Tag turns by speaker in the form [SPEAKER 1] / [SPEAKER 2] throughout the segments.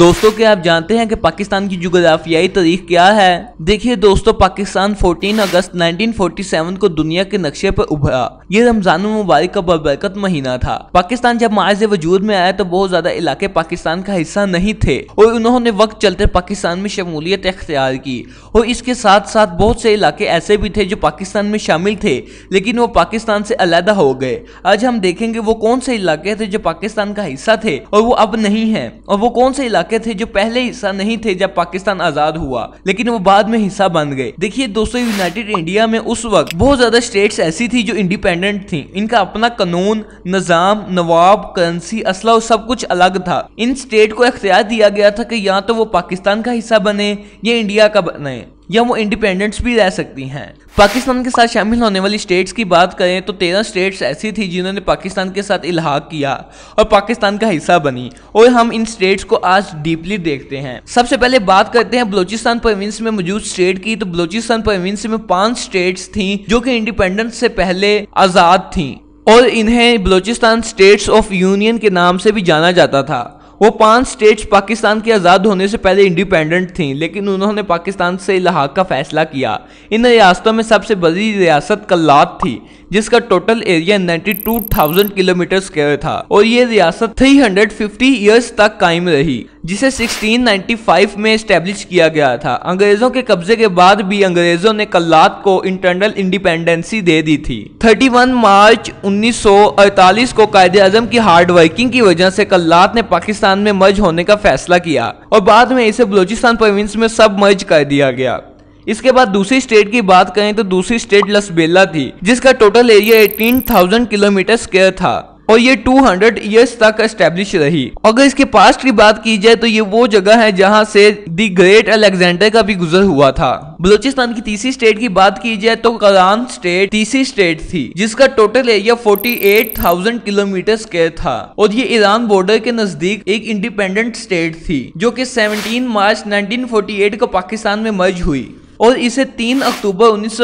[SPEAKER 1] दोस्तों क्या आप जानते हैं कि पाकिस्तान की जुगराफियाई तारीख क्या है देखिए दोस्तों पाकिस्तान 14 अगस्त 1947 को दुनिया के नक्शे पर उभरा ये रमजान मुबारक का बरबरकत महीना था पाकिस्तान जब मार्ज वजूद में आया तो बहुत ज्यादा इलाके पाकिस्तान का हिस्सा नहीं थे और उन्होंने वक्त चलते पाकिस्तान में शमूलियत अख्तियार की और इसके साथ साथ बहुत से इलाके ऐसे भी थे जो पाकिस्तान में शामिल थे लेकिन वो पाकिस्तान से अलहदा हो गए आज हम देखेंगे वो कौन से इलाके थे जो पाकिस्तान का हिस्सा थे और वो अब नहीं है और वो कौन से इलाके इलाके थे जो पहले हिस्सा नहीं थे जब पाकिस्तान आजाद हुआ लेकिन वो बाद में हिस्सा बन गए देखिए दोस्तों यूनाइटेड इंडिया में उस वक्त बहुत ज्यादा स्टेट्स ऐसी थी जो इंडिपेंडेंट थी इनका अपना कानून निजाम नवाब करेंसी असला और सब कुछ अलग था इन स्टेट को अख्तियार दिया गया था कि या तो वो पाकिस्तान का हिस्सा बने या इंडिया का बने या वो इंडिपेंडेंट्स भी रह सकती हैं पाकिस्तान के साथ शामिल होने वाली स्टेट्स की बात करें तो तेरह स्टेट्स ऐसी थी जिन्होंने पाकिस्तान के साथ इलाहाक किया और पाकिस्तान का हिस्सा बनी और हम इन स्टेट्स को आज डीपली देखते हैं सबसे पहले बात करते हैं बलोचिस्तान प्रोविंस में मौजूद स्टेट की तो बलोचिस्तान प्रोविंस में पांच स्टेट्स थी जो कि इंडिपेंडेंस से पहले आज़ाद थी और इन्हें बलोचिस्तान स्टेट्स ऑफ यूनियन के नाम से भी जाना जाता था वो पांच स्टेट्स पाकिस्तान के आज़ाद होने से पहले इंडिपेंडेंट थीं लेकिन उन्होंने पाकिस्तान से इलाहाक का फैसला किया इन रियासतों में सबसे बड़ी रियासत कल्लात थी जिसका टोटल एरिया 92,000 किलोमीटर स्क्वायर था और ये रियासत 350 इयर्स तक कायम रही जिसे 1695 में स्टैब्लिश किया गया था अंग्रेजों के कब्जे के बाद भी अंग्रेजों ने कल्लात को इंटरनल इंडिपेंडेंसी दे दी थी 31 मार्च 1948 को कायदे आजम की हार्ड वर्किंग की वजह से कल्लात ने पाकिस्तान में मर्ज होने का फैसला किया और बाद में इसे बलूचिस्तान प्रोविंस में सब मर्ज कर दिया गया इसके बाद दूसरी स्टेट की बात करें तो दूसरी स्टेट लसबेला थी जिसका टोटल एरिया 18,000 किलोमीटर स्क्वायर था और ये 200 ईयर्स तक एस्टेब्लिश रही अगर इसके पास्ट की बात की जाए तो ये वो जगह है जहाँ से दी ग्रेट अलेक्जेंडर का भी गुजर हुआ था बलोचिस्तान की तीसरी स्टेट की बात की जाए तो करान स्टेट तीसरी स्टेट थी जिसका टोटल एरिया 48,000 किलोमीटर स्केयर था और ये ईरान बॉर्डर के नजदीक एक इंडिपेंडेंट स्टेट थी जो कि 17 मार्च 1948 को पाकिस्तान में मर्ज हुई और इसे 3 अक्टूबर उन्नीस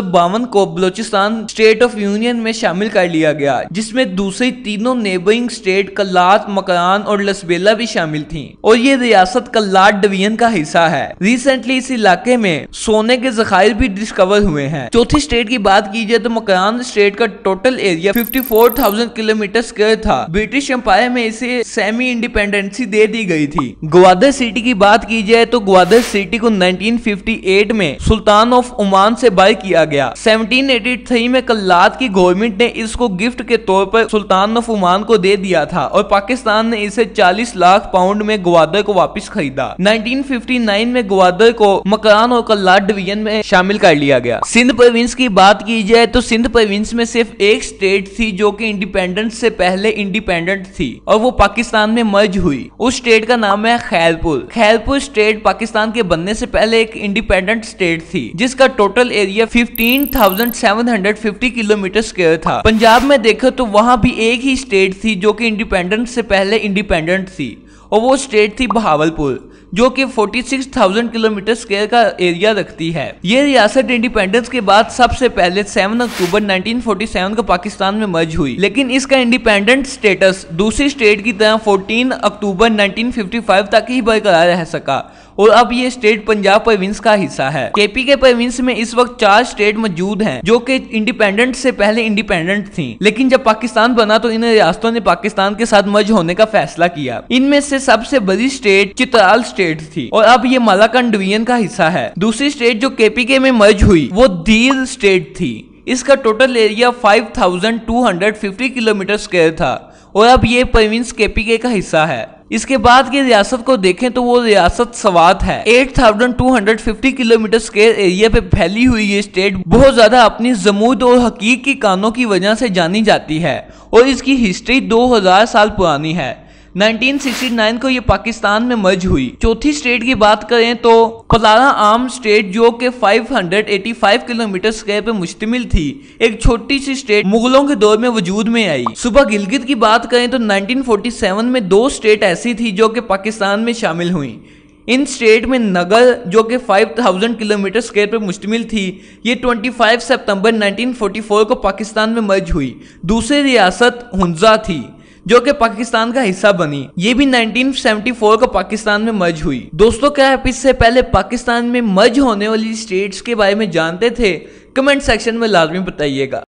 [SPEAKER 1] को बलोचिस्तान स्टेट ऑफ यूनियन में शामिल कर लिया गया जिसमें दूसरी तीनों नेबरिंग स्टेट कल्लात मकरान और लसबेला भी शामिल थी और ये रियासत कल्लात डिवीजन का हिस्सा है रिसेंटली इस इलाके में सोने के जखायर भी डिस्कवर हुए हैं चौथी स्टेट की बात की जाए तो मकरान स्टेट का टोटल एरिया 54,000 किलोमीटर स्क्वायर था ब्रिटिश एम्पायर में इसे सेमी इंडिपेंडेंसी दे दी गई थी ग्वादर सिटी की बात की जाए तो ग्वादर सिटी को 1958 में सुल्तान सुल्तान ऑफ उमान से बाय किया गया 1783 में कल्लाद की गवर्नमेंट ने इसको गिफ्ट के तौर पर सुल्तान ऑफ उमान को दे दिया था और पाकिस्तान ने इसे 40 लाख पाउंड में ग्वादर को वापस खरीदा 1959 में ग्वादर को मकरान और कल्लाद डिवीजन में शामिल कर लिया गया सिंध प्रोविंस की बात की जाए तो सिंध प्रोविंस में सिर्फ एक स्टेट थी जो की इंडिपेंडेंस से पहले इंडिपेंडेंट थी और वो पाकिस्तान में मर्ज हुई उस स्टेट का नाम है खैरपुर खैरपुर स्टेट पाकिस्तान के बनने से पहले एक इंडिपेंडेंट स्टेट थी थी जिसका total area fifteen thousand seven hundred fifty kilometre square था पंजाब में देखो तो वहाँ भी एक ही स्टेट थी जो कि इंडिपेंडेंट से पहले इंडिपेंडेंट थी और वो स्टेट थी बहावलपुर जो कि 46,000 किलोमीटर स्क्वायर का एरिया रखती है ये रियासत इंडिपेंडेंस के बाद सबसे पहले 7 अक्टूबर 1947 को पाकिस्तान में मर्ज हुई लेकिन इसका इंडिपेंडेंट स्टेटस दूसरी स्टेट की तरह 14 अक्टूबर 1955 तक ही बरकरार रह सका और अब ये स्टेट पंजाब प्रोविंस का हिस्सा है केपी के प्रोविंस में इस वक्त चार स्टेट मौजूद हैं जो कि इंडिपेंडेंट से पहले इंडिपेंडेंट थी लेकिन जब पाकिस्तान बना तो इन रियासतों ने पाकिस्तान के साथ मर्ज होने का फैसला किया इनमें से सबसे बड़ी स्टेट चित्राल स्टेट थी और अब ये मलाकंड डिवीजन का हिस्सा है दूसरी स्टेट जो केपीके में मर्ज हुई वो दीर स्टेट थी इसका टोटल एरिया 5,250 किलोमीटर स्क्वायर था और अब ये प्रोविंस केपीके का हिस्सा है इसके बाद की रियासत को देखें तो वो रियासत सवात है 8,250 किलोमीटर के एरिया पे फैली हुई ये स्टेट बहुत ज़्यादा अपनी जमूद और हकीक की कानों की वजह से जानी जाती है और इसकी हिस्ट्री 2000 साल पुरानी है 1969 को ये पाकिस्तान में मर्ज हुई चौथी स्टेट की बात करें तो खलारा आम स्टेट जो कि 585 किलोमीटर स्क्वायर पर मुश्तमिल थी एक छोटी सी स्टेट मुगलों के दौर में वजूद में आई सुबह गिलगित की बात करें तो 1947 में दो स्टेट ऐसी थी जो कि पाकिस्तान में शामिल हुई इन स्टेट में नगर जो कि 5000 किलोमीटर स्क्वायर पर मुश्तमिल थी ये 25 सितंबर 1944 को पाकिस्तान में मर्ज हुई दूसरी रियासत हंजा थी जो कि पाकिस्तान का हिस्सा बनी ये भी 1974 को पाकिस्तान में मर्ज हुई दोस्तों क्या आप इससे पहले पाकिस्तान में मर्ज होने वाली स्टेट्स के बारे में जानते थे कमेंट सेक्शन में लाजमी बताइएगा